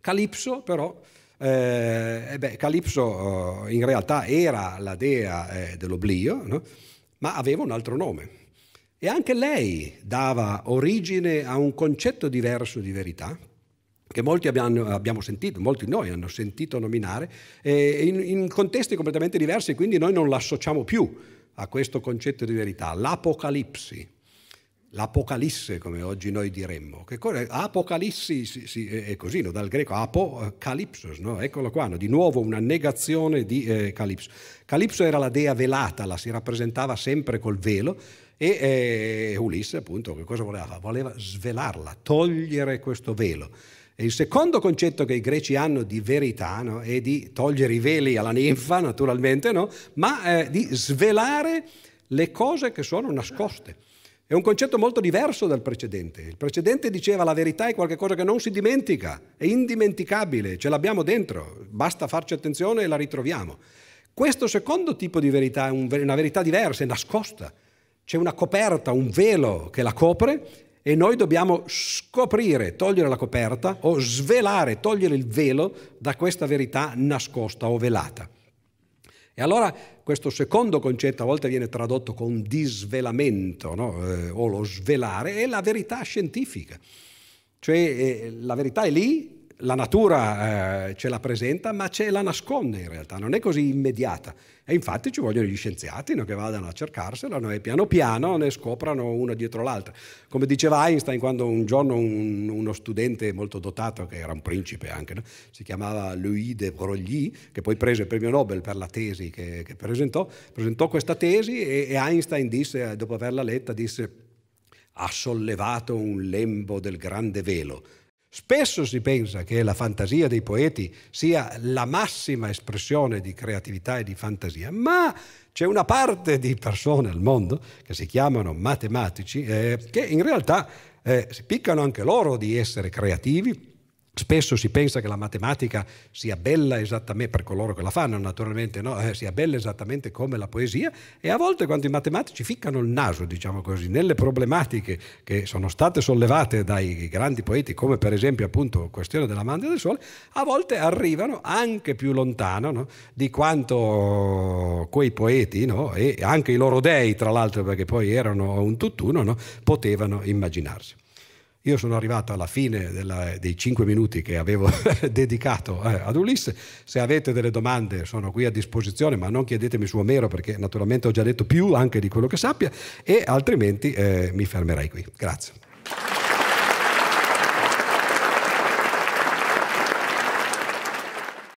Calipso però, eh, beh, Calipso eh, in realtà era la dea eh, dell'oblio, no? ma aveva un altro nome. E anche lei dava origine a un concetto diverso di verità, che molti abbiamo, abbiamo, sentito, molti di noi hanno sentito nominare, eh, in, in, contesti completamente diversi, quindi noi non l'associamo più a questo concetto di verità, l'apocalipsi l'Apocalisse, come oggi noi diremmo. Che cosa, apocalissi sì, sì, è così, no? dal greco apocalipsos, eh, no? eccolo qua, no? di nuovo una negazione di eh, Calipso. Calipso era la dea velata, la si rappresentava sempre col velo e eh, Ulisse appunto che cosa voleva fare? Voleva svelarla, togliere questo velo. E il secondo concetto che i greci hanno di verità no? è di togliere i veli alla ninfa, naturalmente, no? ma eh, di svelare le cose che sono nascoste. È un concetto molto diverso dal precedente. Il precedente diceva la verità è qualcosa che non si dimentica, è indimenticabile, ce l'abbiamo dentro, basta farci attenzione e la ritroviamo. Questo secondo tipo di verità è una verità diversa, è nascosta. C'è una coperta, un velo che la copre e noi dobbiamo scoprire, togliere la coperta o svelare, togliere il velo da questa verità nascosta o velata. E allora questo secondo concetto a volte viene tradotto con disvelamento no? eh, o lo svelare, è la verità scientifica. Cioè eh, la verità è lì, la natura eh, ce la presenta, ma ce la nasconde in realtà, non è così immediata. E infatti ci vogliono gli scienziati no, che vadano a cercarsela no, e piano piano ne scoprano una dietro l'altra. Come diceva Einstein quando un giorno un, uno studente molto dotato, che era un principe anche, no, si chiamava Louis de Broglie, che poi prese il premio Nobel per la tesi che, che presentò, presentò questa tesi e, e Einstein disse, dopo averla letta, disse ha sollevato un lembo del grande velo Spesso si pensa che la fantasia dei poeti sia la massima espressione di creatività e di fantasia, ma c'è una parte di persone al mondo che si chiamano matematici eh, che in realtà eh, si piccano anche loro di essere creativi, Spesso si pensa che la matematica sia bella esattamente, per coloro che la fanno naturalmente, no? eh, sia bella esattamente come la poesia e a volte quando i matematici ficcano il naso, diciamo così, nelle problematiche che sono state sollevate dai grandi poeti, come per esempio appunto questione della dell'amante del sole, a volte arrivano anche più lontano no? di quanto quei poeti no? e anche i loro dei, tra l'altro perché poi erano un tutt'uno, potevano immaginarsi. Io sono arrivato alla fine della, dei cinque minuti che avevo dedicato eh, ad Ulisse. Se avete delle domande sono qui a disposizione, ma non chiedetemi su Omero perché naturalmente ho già detto più anche di quello che sappia e altrimenti eh, mi fermerei qui. Grazie.